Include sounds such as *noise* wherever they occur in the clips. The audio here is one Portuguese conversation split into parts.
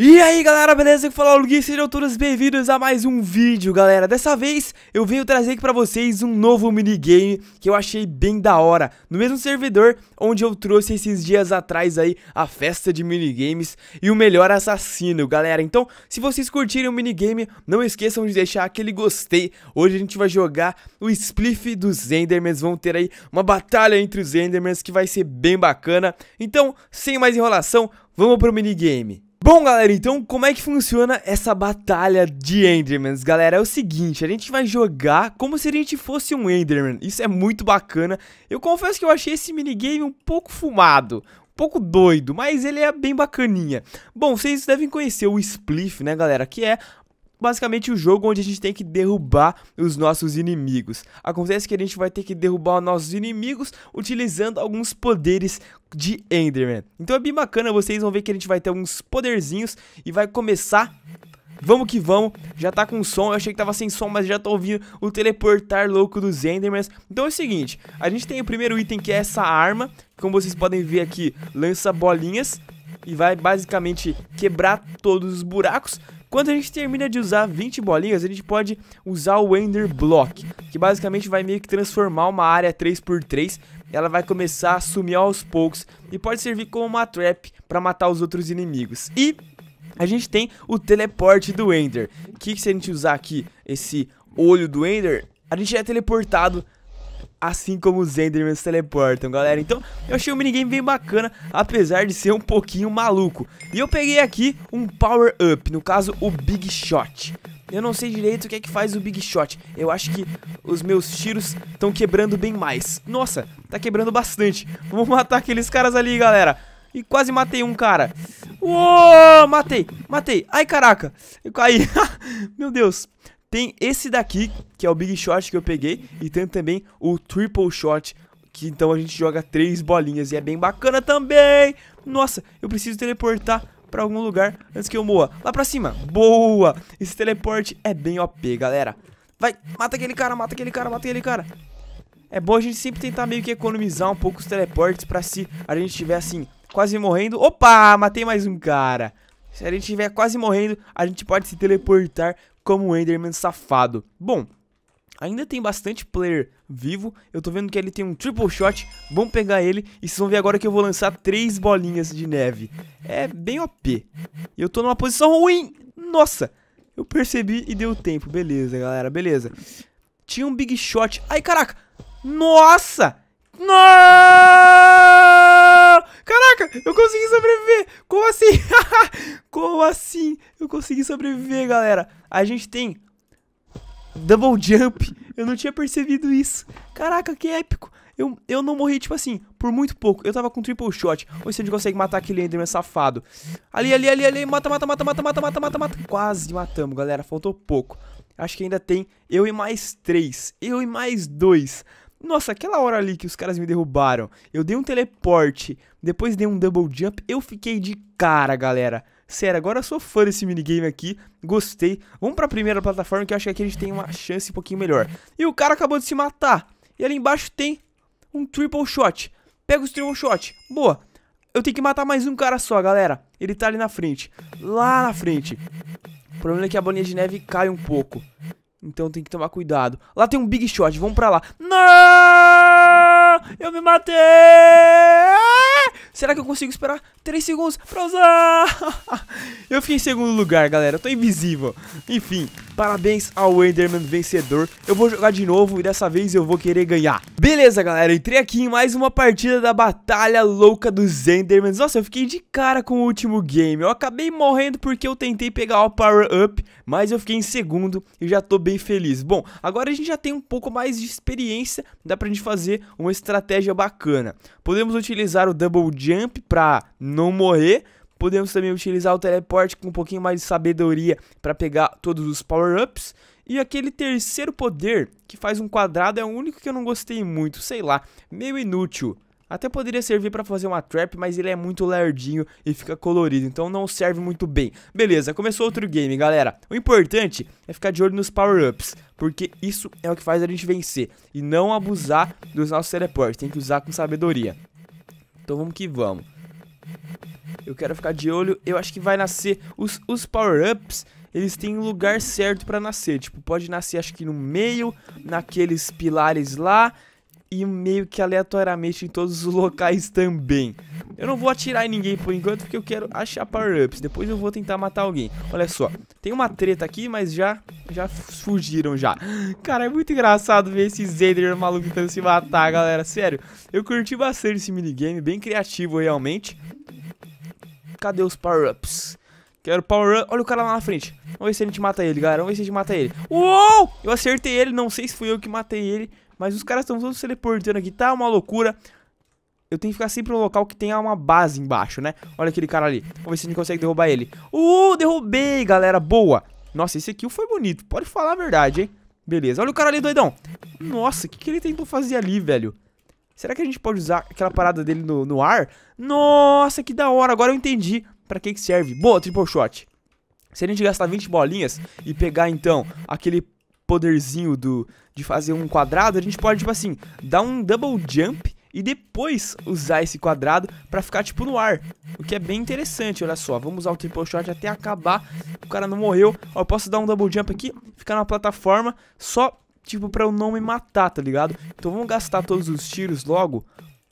E aí galera, beleza? Que o Gui, sejam todos bem-vindos a mais um vídeo, galera. Dessa vez eu venho trazer aqui pra vocês um novo minigame que eu achei bem da hora. No mesmo servidor onde eu trouxe esses dias atrás aí a festa de minigames e o melhor assassino, galera. Então, se vocês curtirem o minigame, não esqueçam de deixar aquele gostei. Hoje a gente vai jogar o Spliff dos Endermans. Vão ter aí uma batalha entre os Endermans que vai ser bem bacana. Então, sem mais enrolação, vamos pro minigame. Bom, galera, então como é que funciona essa batalha de Endermans? Galera, é o seguinte, a gente vai jogar como se a gente fosse um Enderman. Isso é muito bacana. Eu confesso que eu achei esse minigame um pouco fumado, um pouco doido, mas ele é bem bacaninha. Bom, vocês devem conhecer o Spliff, né, galera? Que é basicamente o um jogo onde a gente tem que derrubar os nossos inimigos. Acontece que a gente vai ter que derrubar os nossos inimigos utilizando alguns poderes de Enderman. Então é bem bacana, vocês vão ver que a gente vai ter alguns poderzinhos e vai começar... Vamos que vamos, já tá com som, eu achei que tava sem som, mas já tô ouvindo o teleportar louco dos Endermans Então é o seguinte, a gente tem o primeiro item que é essa arma, como vocês podem ver aqui, lança bolinhas E vai basicamente quebrar todos os buracos quando a gente termina de usar 20 bolinhas, a gente pode usar o Ender Block, que basicamente vai meio que transformar uma área 3x3 ela vai começar a sumir aos poucos e pode servir como uma trap para matar os outros inimigos. E a gente tem o teleporte do Ender, que se a gente usar aqui esse olho do Ender, a gente é teleportado assim como os Endermen se teleportam, galera. Então, eu achei o minigame bem bacana, apesar de ser um pouquinho maluco. E eu peguei aqui um Power Up, no caso, o Big Shot. Eu não sei direito o que é que faz o Big Shot. Eu acho que os meus tiros estão quebrando bem mais. Nossa, tá quebrando bastante. Vou matar aqueles caras ali, galera. E quase matei um cara. Uou, matei, matei. Ai, caraca. Eu caí. *laughs* Meu Deus. Tem esse daqui, que é o Big Shot que eu peguei, e tem também o Triple Shot, que então a gente joga três bolinhas, e é bem bacana também. Nossa, eu preciso teleportar pra algum lugar antes que eu moa. Lá pra cima, boa! Esse teleporte é bem OP, galera. Vai, mata aquele cara, mata aquele cara, mata aquele cara. É bom a gente sempre tentar meio que economizar um pouco os teleportes pra se a gente estiver assim, quase morrendo. Opa, matei mais um cara. Se a gente estiver quase morrendo, a gente pode se teleportar como um Enderman safado. Bom, ainda tem bastante player vivo. Eu tô vendo que ele tem um triple shot. Vamos pegar ele e vocês vão ver agora que eu vou lançar três bolinhas de neve. É bem OP. E eu tô numa posição ruim. Nossa, eu percebi e deu tempo. Beleza, galera, beleza. Tinha um big shot. Ai, caraca. Nossa! Não! Caraca, eu consegui sobreviver! Como assim? *laughs* Como assim? Eu consegui sobreviver, galera. A gente tem double jump. Eu não tinha percebido isso. Caraca, que épico. Eu, eu não morri, tipo assim, por muito pouco. Eu tava com triple shot. Ou se a gente consegue matar aquele Enderman safado. Ali, ali, ali, ali. Mata, mata, mata, mata, mata, mata, mata, mata. Quase matamos, galera. Faltou pouco. Acho que ainda tem eu e mais três. Eu e mais dois. Nossa, aquela hora ali que os caras me derrubaram, eu dei um teleporte, depois dei um double jump, eu fiquei de cara, galera. Sério, agora eu sou fã desse minigame aqui, gostei. Vamos pra primeira plataforma que eu acho que aqui a gente tem uma chance um pouquinho melhor. E o cara acabou de se matar. E ali embaixo tem um triple shot. Pega os triple shot. Boa. Eu tenho que matar mais um cara só, galera. Ele tá ali na frente. Lá na frente. O problema é que a bolinha de neve cai um pouco. Então tem que tomar cuidado. Lá tem um big shot. Vamos pra lá. Não! Eu me matei! Será que eu consigo esperar 3 segundos pra usar? *laughs* eu fiquei em segundo lugar, galera. Eu tô invisível. Enfim, parabéns ao Enderman vencedor. Eu vou jogar de novo e dessa vez eu vou querer ganhar. Beleza, galera. Entrei aqui em mais uma partida da Batalha Louca dos Endermans. Nossa, eu fiquei de cara com o último game. Eu acabei morrendo porque eu tentei pegar o power-up, mas eu fiquei em segundo e já tô bem feliz. Bom, agora a gente já tem um pouco mais de experiência. Dá pra gente fazer uma estratégia bacana. Podemos utilizar o Double Jump jump para não morrer. Podemos também utilizar o teleporte com um pouquinho mais de sabedoria para pegar todos os power-ups. E aquele terceiro poder, que faz um quadrado, é o único que eu não gostei muito, sei lá, meio inútil. Até poderia servir para fazer uma trap, mas ele é muito lerdinho e fica colorido, então não serve muito bem. Beleza, começou outro game, galera. O importante é ficar de olho nos power-ups, porque isso é o que faz a gente vencer. E não abusar dos nossos teleportes, tem que usar com sabedoria. Então vamos que vamos. Eu quero ficar de olho. Eu acho que vai nascer. Os, os power-ups, eles têm um lugar certo pra nascer. Tipo, pode nascer, acho que no meio, naqueles pilares lá e meio que aleatoriamente em todos os locais também. Eu não vou atirar em ninguém por enquanto, porque eu quero achar power-ups. Depois eu vou tentar matar alguém. Olha só, tem uma treta aqui, mas já, já fugiram já. Cara, é muito engraçado ver esses Ender maluco tentando se matar, galera. Sério, eu curti bastante esse minigame, bem criativo realmente. Cadê os power-ups? Quero power up. Olha o cara lá na frente. Vamos ver se a gente mata ele, galera. Vamos ver se a gente mata ele. Uou! Eu acertei ele. Não sei se fui eu que matei ele. Mas os caras estão todos se teleportando aqui, tá uma loucura. Eu tenho que ficar sempre no local que tenha uma base embaixo, né? Olha aquele cara ali. Vamos ver se a gente consegue derrubar ele. Uh, derrubei, galera. Boa. Nossa, esse aqui foi bonito. Pode falar a verdade, hein? Beleza. Olha o cara ali, doidão. Nossa, o que, que ele tentou fazer ali, velho? Será que a gente pode usar aquela parada dele no, no ar? Nossa, que da hora. Agora eu entendi pra que, que serve. Boa, triple shot. Se a gente gastar 20 bolinhas e pegar, então, aquele poderzinho do, de fazer um quadrado, a gente pode, tipo assim, dar um double jump e depois usar esse quadrado para ficar, tipo, no ar. O que é bem interessante, olha só. Vamos usar o triple shot até acabar. O cara não morreu. Ó, eu posso dar um double jump aqui, ficar na plataforma, só, tipo, pra eu não me matar, tá ligado? Então vamos gastar todos os tiros logo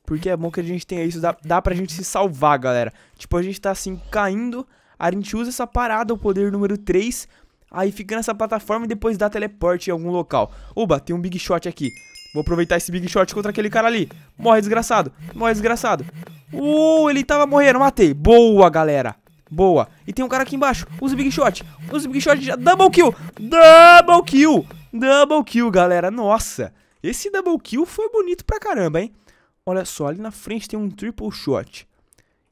porque é bom que a gente tenha isso, dá, dá pra gente se salvar, galera. Tipo, a gente tá assim, caindo, a gente usa essa parada, o poder número 3, aí fica nessa plataforma e depois dá teleporte em algum local. Oba, tem um big shot aqui. Vou aproveitar esse big shot contra aquele cara ali. Morre, desgraçado. Morre, desgraçado. Uh, ele tava morrendo. Matei. Boa, galera. Boa. E tem um cara aqui embaixo. Usa big shot. Usa big shot. Double kill. Double kill. Double kill, galera. Nossa. Esse double kill foi bonito pra caramba, hein? Olha só, ali na frente tem um triple shot.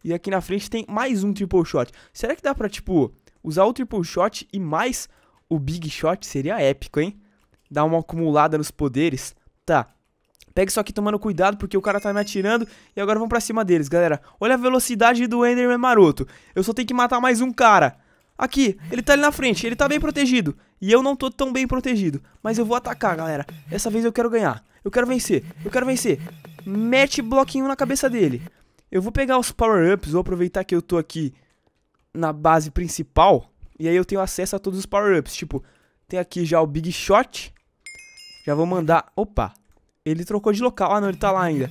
E aqui na frente tem mais um triple shot. Será que dá pra, tipo, Usar o triple shot e mais o big shot seria épico, hein? Dar uma acumulada nos poderes. Tá. Pega isso aqui tomando cuidado, porque o cara tá me atirando. E agora vamos pra cima deles, galera. Olha a velocidade do Enderman maroto. Eu só tenho que matar mais um cara. Aqui, ele tá ali na frente, ele tá bem protegido. E eu não tô tão bem protegido. Mas eu vou atacar, galera. Dessa vez eu quero ganhar. Eu quero vencer, eu quero vencer. Mete bloquinho na cabeça dele. Eu vou pegar os power-ups, vou aproveitar que eu tô aqui na base principal. E aí eu tenho acesso a todos os power-ups. Tipo, tem aqui já o Big Shot. Já vou mandar... Opa! Ele trocou de local. Ah, não, ele tá lá ainda.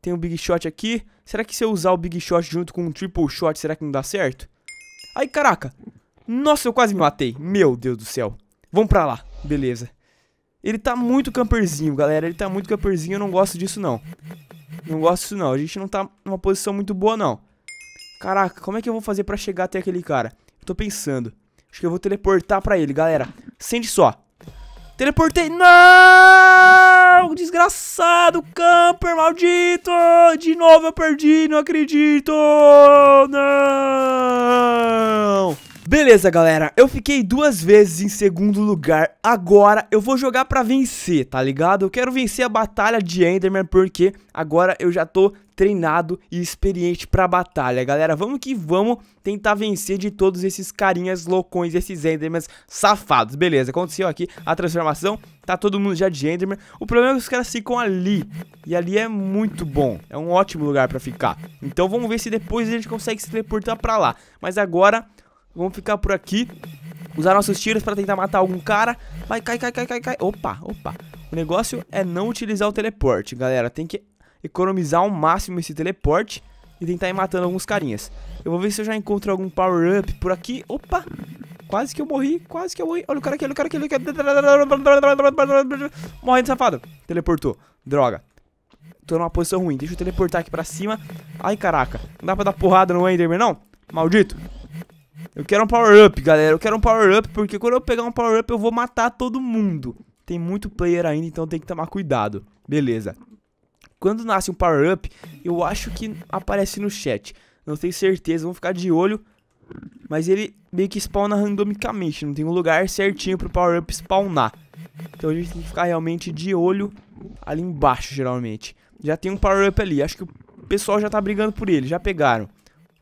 Tem o Big Shot aqui. Será que se eu usar o Big Shot junto com o um Triple Shot, será que não dá certo? Ai, caraca! Nossa, eu quase me matei. Meu Deus do céu. Vamos pra lá. Beleza. Ele tá muito camperzinho, galera. Ele tá muito camperzinho. Eu não gosto disso, não. Não gosto disso, não. A gente não tá numa posição muito boa, não. Caraca, como é que eu vou fazer pra chegar até aquele cara? tô pensando. Acho que eu vou teleportar pra ele, galera. Sente só. Teleportei. Não! Desgraçado, camper maldito! De novo eu perdi, não acredito! Não! Beleza, galera, eu fiquei duas vezes em segundo lugar. Agora eu vou jogar pra vencer, tá ligado? Eu quero vencer a batalha de Enderman porque agora eu já tô treinado e experiente pra batalha, galera. Vamos que vamos tentar vencer de todos esses carinhas loucões, esses Endermans safados. Beleza, aconteceu aqui a transformação, tá todo mundo já de Enderman. O problema é que os caras ficam ali, e ali é muito bom, é um ótimo lugar pra ficar. Então vamos ver se depois a gente consegue se teleportar pra lá. Mas agora Vamos ficar por aqui. Usar nossos tiros para tentar matar algum cara. Vai, cai, cai, cai, cai, cai. Opa, opa. O negócio é não utilizar o teleporte, galera. Tem que economizar ao máximo esse teleporte e tentar ir matando alguns carinhas. Eu vou ver se eu já encontro algum power-up por aqui. Opa! Quase que eu morri, quase que eu morri. Olha o cara olha o cara aqui, olha o cara aqui. Morrendo, safado. Teleportou. Droga. Tô numa posição ruim. Deixa eu teleportar aqui pra cima. Ai, caraca. Não dá pra dar porrada no Enderman, não? Maldito. Eu quero um power-up, galera. Eu quero um power-up, porque quando eu pegar um power-up, eu vou matar todo mundo. Tem muito player ainda, então tem que tomar cuidado. Beleza. Quando nasce um power-up, eu acho que aparece no chat. Não tenho certeza, vamos ficar de olho. Mas ele meio que spawna randomicamente, não tem um lugar certinho pro power-up spawnar. Então a gente tem que ficar realmente de olho ali embaixo, geralmente. Já tem um power-up ali, acho que o pessoal já tá brigando por ele, já pegaram.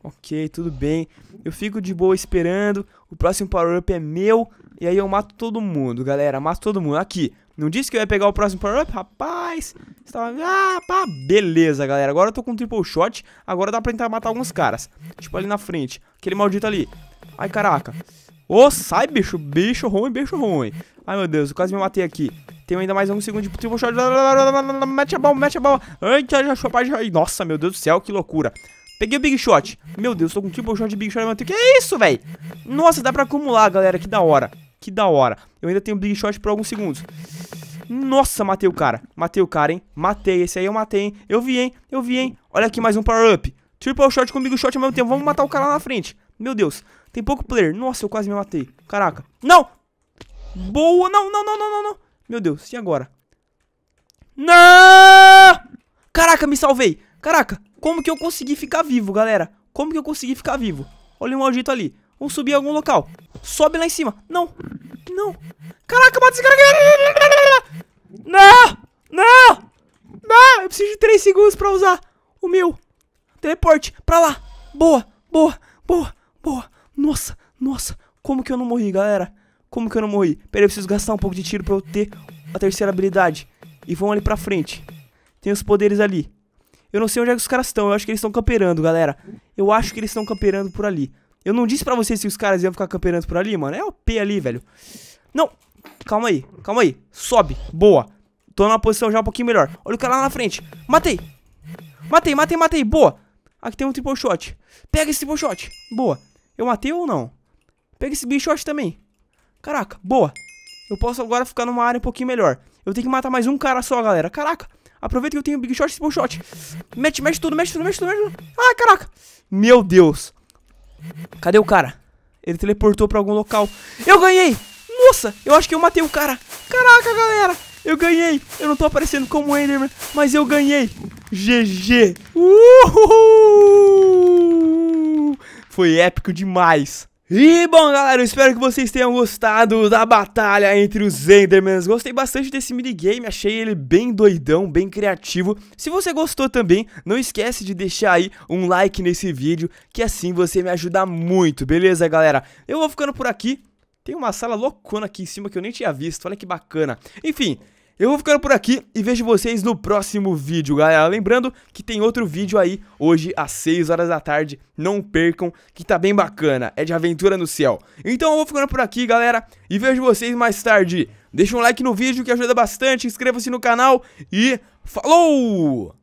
Ok, tudo bem. Eu fico de boa esperando. O próximo power-up é meu. E aí eu mato todo mundo, galera. Mato todo mundo. Aqui. Não disse que eu ia pegar o próximo power-up? Rapaz. tava... Ah, pá. Beleza, galera. Agora eu tô com um triple shot. Agora dá pra tentar matar alguns caras. Tipo ali na frente. Aquele maldito ali. Ai, caraca. Ô, oh, sai, bicho. Bicho ruim, bicho ruim. Ai, meu Deus. Eu quase me matei aqui. Tenho ainda mais um segundo de triple shot. Mete a bala, mete a bala. Ai, já, já, já, já. Nossa, meu Deus do céu. Que loucura. Peguei o Big Shot. Meu Deus, tô com Triple Shot e Big Shot. Mas... Que é isso, velho? Nossa, dá pra acumular, galera. Que da hora. Que da hora. Eu ainda tenho Big Shot por alguns segundos. Nossa, matei o cara. Matei o cara, hein? Matei. Esse aí eu matei, hein? Eu vi, hein? Eu vi, hein? Olha aqui mais um power-up. Triple Shot com Big Shot ao mesmo tempo. Vamos matar o cara lá na frente. Meu Deus. Tem pouco player. Nossa, eu quase me matei. Caraca. Não! Boa! Não, não, não, não, não, não. Meu Deus. E agora? Não! me salvei. Caraca, como que eu consegui ficar vivo, galera? Como que eu consegui ficar vivo? Olha o um maldito ali. Vamos subir em algum local. Sobe lá em cima. Não. Não. Caraca, mata esse cara. Não. Não. Não. Eu preciso de 3 segundos pra usar o meu. Teleporte. Pra lá. Boa. Boa. Boa. Boa. Nossa. Nossa. Como que eu não morri, galera? Como que eu não morri? aí, eu preciso gastar um pouco de tiro pra eu ter a terceira habilidade. E vão ali pra frente. Tem os poderes ali. Eu não sei onde é que os caras estão. Eu acho que eles estão camperando, galera. Eu acho que eles estão camperando por ali. Eu não disse pra vocês se os caras iam ficar camperando por ali, mano. É o P ali, velho. Não. Calma aí. Calma aí. Sobe. Boa. Tô numa posição já um pouquinho melhor. Olha o cara lá na frente. Matei. Matei, matei, matei. Boa. Aqui tem um triple shot. Pega esse triple shot. Boa. Eu matei ou não? Pega esse bichote também. Caraca, boa. Eu posso agora ficar numa área um pouquinho melhor. Eu tenho que matar mais um cara só, galera. Caraca. Aproveita que eu tenho Big Shot e Small Shot. Mete, mete tudo, mexe tudo, mexe tudo, mexe tudo. Ai, caraca. Meu Deus. Cadê o cara? Ele teleportou pra algum local. Eu ganhei. Nossa, eu acho que eu matei o cara. Caraca, galera. Eu ganhei. Eu não tô aparecendo como Enderman, mas eu ganhei. GG. Uhul. Foi épico demais. E bom galera, espero que vocês tenham gostado da batalha entre os Endermans Gostei bastante desse minigame, achei ele bem doidão, bem criativo Se você gostou também, não esquece de deixar aí um like nesse vídeo Que assim você me ajuda muito, beleza galera? Eu vou ficando por aqui, tem uma sala loucona aqui em cima que eu nem tinha visto, olha que bacana Enfim, eu vou ficando por aqui e vejo vocês no próximo vídeo, galera. Lembrando que tem outro vídeo aí hoje às 6 horas da tarde, não percam, que tá bem bacana, é de aventura no céu. Então eu vou ficando por aqui, galera, e vejo vocês mais tarde. Deixa um like no vídeo que ajuda bastante, inscreva-se no canal e falou!